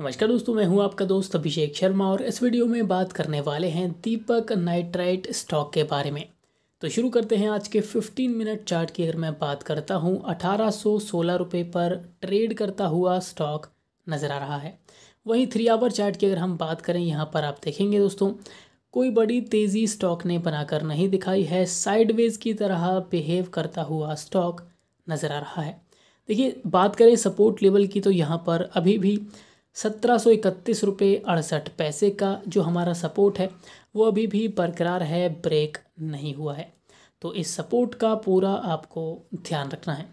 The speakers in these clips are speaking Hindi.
नमस्कार दोस्तों मैं हूं आपका दोस्त अभिषेक शर्मा और इस वीडियो में बात करने वाले हैं दीपक नाइट्राइट स्टॉक के बारे में तो शुरू करते हैं आज के 15 मिनट चार्ट की अगर मैं बात करता हूं अठारह सौ रुपये पर ट्रेड करता हुआ स्टॉक नज़र आ रहा है वहीं थ्री आवर चार्ट की अगर हम बात करें यहाँ पर आप देखेंगे दोस्तों कोई बड़ी तेज़ी स्टॉक ने बनाकर नहीं दिखाई है साइडवेज की तरह बिहेव करता हुआ स्टॉक नज़र आ रहा है देखिए बात करें सपोर्ट लेवल की तो यहाँ पर अभी भी सत्रह सौ इकतीस रुपये अड़सठ पैसे का जो हमारा सपोर्ट है वो अभी भी बरकरार है ब्रेक नहीं हुआ है तो इस सपोर्ट का पूरा आपको ध्यान रखना है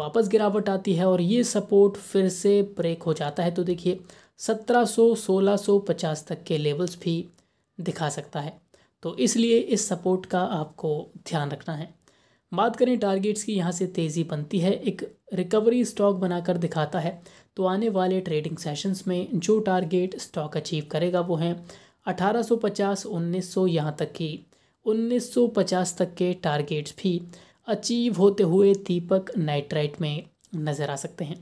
वापस गिरावट आती है और ये सपोर्ट फिर से ब्रेक हो जाता है तो देखिए 1700-1650 तक के लेवल्स भी दिखा सकता है तो इसलिए इस सपोर्ट का आपको ध्यान रखना है बात करें टारगेट्स की यहाँ से तेज़ी बनती है एक रिकवरी स्टॉक बनाकर दिखाता है तो आने वाले ट्रेडिंग सेशंस में जो टारगेट स्टॉक अचीव करेगा वो हैं 1850 1900 यहाँ तक की 1950 तक के टारगेट्स भी अचीव होते हुए दीपक नाइट्राइट में नज़र आ सकते हैं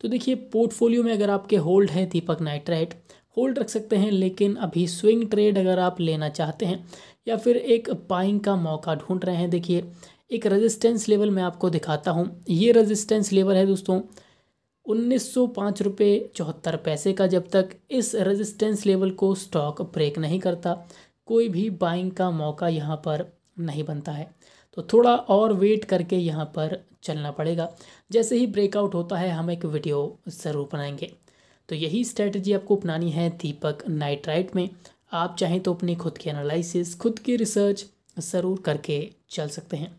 तो देखिए पोर्टफोलियो में अगर आपके होल्ड हैं दीपक नाइट्राइट होल्ड रख सकते हैं लेकिन अभी स्विंग ट्रेड अगर आप लेना चाहते हैं या फिर एक पाइंग का मौका ढूंढ रहे हैं देखिए एक रेजिस्टेंस लेवल मैं आपको दिखाता हूँ ये रेजिस्टेंस लेवल है दोस्तों उन्नीस सौ पाँच रुपये चौहत्तर पैसे का जब तक इस रेजिस्टेंस लेवल को स्टॉक ब्रेक नहीं करता कोई भी बाइंग का मौका यहाँ पर नहीं बनता है तो थोड़ा और वेट करके यहाँ पर चलना पड़ेगा जैसे ही ब्रेकआउट होता है हम एक वीडियो ज़रूर बनाएंगे तो यही स्ट्रेटजी आपको अपनानी है दीपक नाइट्राइट में आप चाहें तो अपनी खुद की एनालिसिस खुद की रिसर्च ज़रूर करके चल सकते हैं